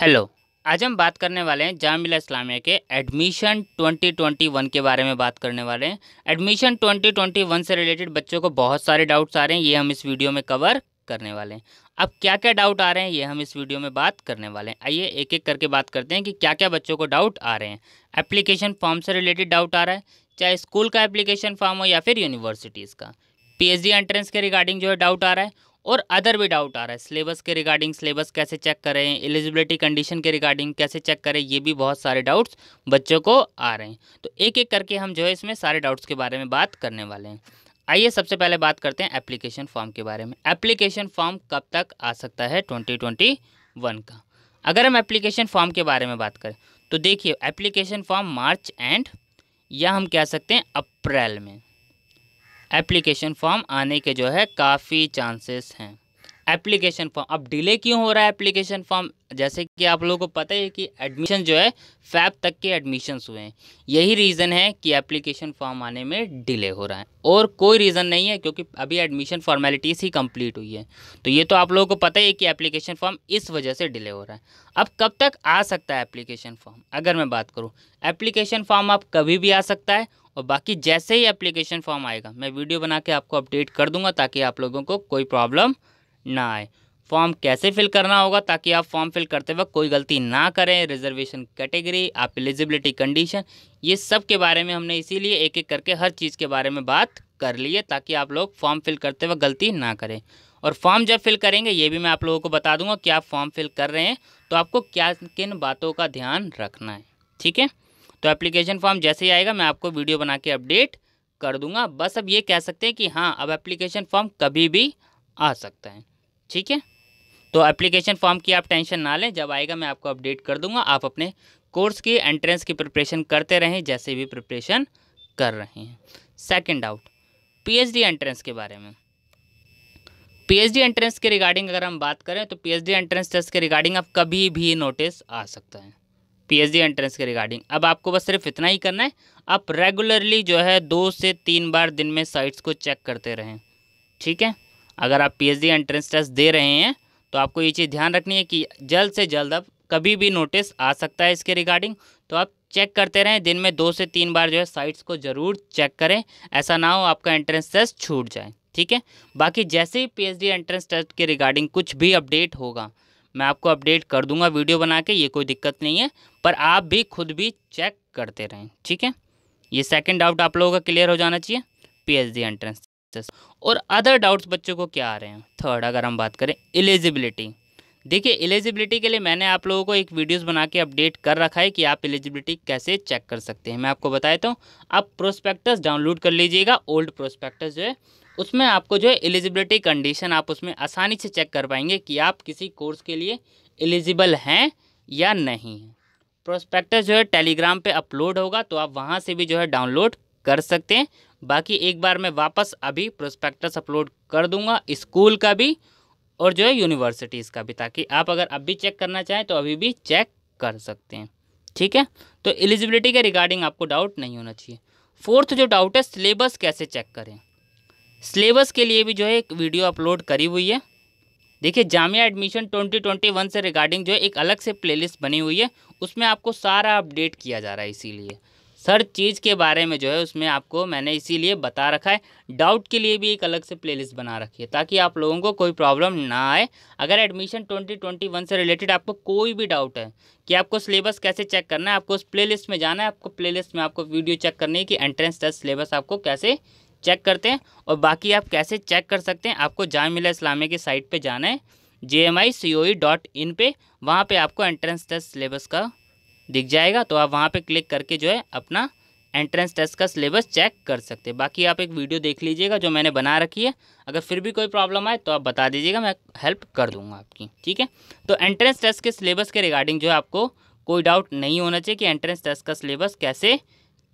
hello आज हम बात करने वाले हैं जामिया इस्लामिया के एडमिशन 2021 के बारे में बात करने वाले हैं एडमिशन 2021 से रिलेटेड बच्चों को बहुत सारे डाउट्स आ रहे हैं ये हम इस वीडियो में कवर करने वाले हैं अब क्या क्या डाउट आ रहे हैं ये हम इस वीडियो में बात करने वाले हैं आइए एक एक करके बात करते हैं कि क्या क्या बच्चों को डाउट आ रहे हैं एप्लीकेशन फॉर्म से रिलेटेड डाउट आ रहा है चाहे स्कूल का एप्लीकेशन फॉर्म हो या फिर यूनिवर्सिटीज़ का पी एंट्रेंस के रिगार्डिंग जो है डाउट आ रहा है और अदर भी डाउट आ रहा है सिलेबस के रिगार्डिंग सिलेबस कैसे चेक करें एलिजिबिलिटी कंडीशन के रिगार्डिंग कैसे चेक करें ये भी बहुत सारे डाउट्स बच्चों को आ रहे हैं तो एक एक करके हम जो है इसमें सारे डाउट्स के बारे में बात करने वाले हैं आइए सबसे पहले बात करते हैं एप्लीकेशन फॉर्म के बारे में एप्लीकेशन फॉर्म कब तक आ सकता है ट्वेंटी ट्वेंटी वन का अगर हम एप्लीकेशन फॉर्म के बारे में बात करें तो देखिए एप्लीकेशन फॉर्म मार्च एंड या हम कह सकते हैं अप्रैल में एप्लीकेशन फॉर्म आने के जो है काफ़ी चांसेस हैं एप्लीकेशन फॉर्म अब डिले क्यों हो रहा है एप्लीकेशन फॉर्म जैसे कि आप लोगों को पता ही है कि एडमिशन जो है फैब तक के एडमिशन्स हुए हैं यही रीज़न है कि एप्लीकेशन फॉर्म आने में डिले हो रहा है और कोई रीज़न नहीं है क्योंकि अभी एडमिशन फॉर्मेलिटीज़ ही कंप्लीट हुई है तो ये तो आप लोगों को पता ही है कि एप्लीकेशन फॉर्म इस वजह से डिले हो रहा है अब कब तक आ सकता है एप्लीकेशन फॉर्म अगर मैं बात करूँ एप्लीकेशन फॉर्म आप कभी भी आ सकता है और बाकी जैसे ही एप्लीकेशन फॉर्म आएगा मैं वीडियो बना के आपको अपडेट कर दूंगा ताकि आप लोगों को कोई प्रॉब्लम ना आए फॉर्म कैसे फिल करना होगा ताकि आप फॉर्म फिल करते वक्त कोई गलती ना करें रिजर्वेशन कैटेगरी आप एलिजिबिलिटी कंडीशन ये सब के बारे में हमने इसीलिए एक एक करके हर चीज़ के बारे में बात कर ली है ताकि आप लोग फॉर्म फिल करते वक्त गलती ना करें और फॉर्म जब फिल करेंगे ये भी मैं आप लोगों को बता दूंगा कि आप फॉर्म फिल कर रहे हैं तो आपको क्या किन बातों का ध्यान रखना है ठीक है तो एप्लीकेशन फॉर्म जैसे ही आएगा मैं आपको वीडियो बना के अपडेट कर दूंगा बस अब ये कह सकते हैं कि हाँ अब एप्लीकेशन फॉर्म कभी भी आ सकता है ठीक है तो एप्लीकेशन फॉर्म की आप टेंशन ना लें जब आएगा मैं आपको अपडेट कर दूंगा आप अपने कोर्स की एंट्रेंस की प्रिपरेशन करते रहें जैसे भी प्रिपरेशन कर रहे हैं सेकेंड आउट पी एंट्रेंस के बारे में पी एंट्रेंस के रिगार्डिंग अगर हम बात करें तो पी एंट्रेंस टेस्ट के रिगार्डिंग आप कभी भी नोटिस आ सकता है पीएचडी एंट्रेंस के रिगार्डिंग अब आपको बस सिर्फ इतना ही करना है आप रेगुलरली जो है दो से तीन बार दिन में साइट्स को चेक करते रहें ठीक है अगर आप पीएचडी एंट्रेंस टेस्ट दे रहे हैं तो आपको ये चीज़ ध्यान रखनी है कि जल्द से जल्द अब कभी भी नोटिस आ सकता है इसके रिगार्डिंग तो आप चेक करते रहें दिन में दो से तीन बार जो है साइट्स को ज़रूर चेक करें ऐसा ना हो आपका एंट्रेंस टेस्ट छूट जाए ठीक है बाकी जैसे ही पीएचडी एंट्रेंस टेस्ट के रिगार्डिंग कुछ भी अपडेट होगा मैं आपको अपडेट कर दूंगा वीडियो बना के ये कोई दिक्कत नहीं है पर आप भी खुद भी चेक करते रहें ठीक है ये सेकंड डाउट आप लोगों का क्लियर हो जाना चाहिए पीएचडी एंट्रेंस और अदर डाउट्स बच्चों को क्या आ रहे हैं थर्ड अगर हम बात करें एलिजिबिलिटी देखिए एलिजिबिलिटी के लिए मैंने आप लोगों को एक वीडियोज़ बना के अपडेट कर रखा है कि आप एलिजिबिलिटी कैसे चेक कर सकते हैं मैं आपको बता देता हूँ आप प्रोस्पेक्टस डाउनलोड कर लीजिएगा ओल्ड प्रोस्पेक्टस जो है उसमें आपको जो है एलिजिबिलिटी कंडीशन आप उसमें आसानी से चेक कर पाएंगे कि आप किसी कोर्स के लिए एलिजिबल हैं या नहीं हैं प्रोस्पेक्टस जो है टेलीग्राम पे अपलोड होगा तो आप वहाँ से भी जो है डाउनलोड कर सकते हैं बाकी एक बार मैं वापस अभी प्रोस्पेक्टस अपलोड कर दूंगा स्कूल का भी और जो है यूनिवर्सिटीज़ का भी ताकि आप अगर अब भी चेक करना चाहें तो अभी भी चेक कर सकते हैं ठीक है तो एलिजिबिलिटी के रिगार्डिंग आपको डाउट नहीं होना चाहिए फोर्थ जो डाउट है सिलेबस कैसे चेक करें सिलेबस के लिए भी जो है एक वीडियो अपलोड करी हुई है देखिए जामिया एडमिशन 2021 से रिगार्डिंग जो है एक अलग से प्लेलिस्ट बनी हुई है उसमें आपको सारा अपडेट किया जा रहा है इसीलिए हर चीज़ के बारे में जो है उसमें आपको मैंने इसीलिए बता रखा है डाउट के लिए भी एक अलग से प्लेलिस्ट बना रखी है ताकि आप लोगों को कोई प्रॉब्लम ना आए अगर एडमिशन 2021 से रिलेटेड आपको कोई भी डाउट है कि आपको सिलेबस कैसे चेक करना है आपको उस प्ले में जाना है आपको प्ले में आपको वीडियो चेक करनी है कि एंट्रेंस टेस्ट सिलेबस आपको कैसे चेक करते हैं और बाकी आप कैसे चेक कर सकते हैं आपको जाम मिला इस्लामिया की साइट पर जाना है जे M I C O E dot in पर वहाँ पर आपको एंट्रेंस टेस्ट सिलेबस का दिख जाएगा तो आप वहाँ पे क्लिक करके जो है अपना एंट्रेंस टेस्ट का सिलेबस चेक कर सकते हैं बाकी आप एक वीडियो देख लीजिएगा जो मैंने बना रखी है अगर फिर भी कोई प्रॉब्लम आए तो आप बता दीजिएगा मैं हेल्प कर दूँगा आपकी ठीक है तो एंट्रेंस टेस्ट के सिलेबस के रिगार्डिंग जो है आपको कोई डाउट नहीं होना चाहिए कि एंट्रेंस टेस्ट का सिलेबस कैसे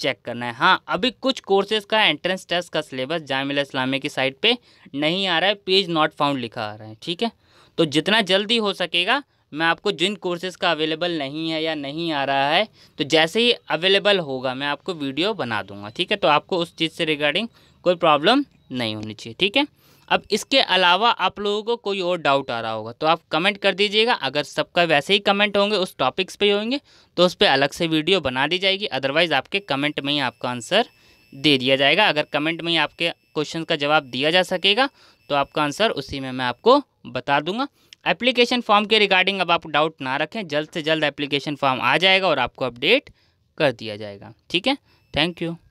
चेक करना है हाँ अभी कुछ कोर्सेज का एंट्रेंस टेस्ट का सिलेबस जाम इस्लामी की साइट पे नहीं आ रहा है पेज नॉट फाउंड लिखा आ रहा है ठीक है तो जितना जल्दी हो सकेगा मैं आपको जिन कोर्सेज़ का अवेलेबल नहीं है या नहीं आ रहा है तो जैसे ही अवेलेबल होगा मैं आपको वीडियो बना दूंगा ठीक है तो आपको उस चीज़ से रिगार्डिंग कोई प्रॉब्लम नहीं होनी चाहिए ठीक है अब इसके अलावा आप लोगों को कोई और डाउट आ रहा होगा तो आप कमेंट कर दीजिएगा अगर सबका वैसे ही कमेंट होंगे उस टॉपिक्स पे होंगे तो उस पर अलग से वीडियो बना दी जाएगी अदरवाइज़ आपके कमेंट में ही आपका आंसर दे दिया जाएगा अगर कमेंट में ही आपके क्वेश्चन का जवाब दिया जा सकेगा तो आपका आंसर उसी में मैं आपको बता दूंगा एप्लीकेशन फॉर्म के रिगार्डिंग अब आप डाउट ना रखें जल्द से जल्द एप्लीकेशन फॉर्म आ जाएगा और आपको अपडेट कर दिया जाएगा ठीक है थैंक यू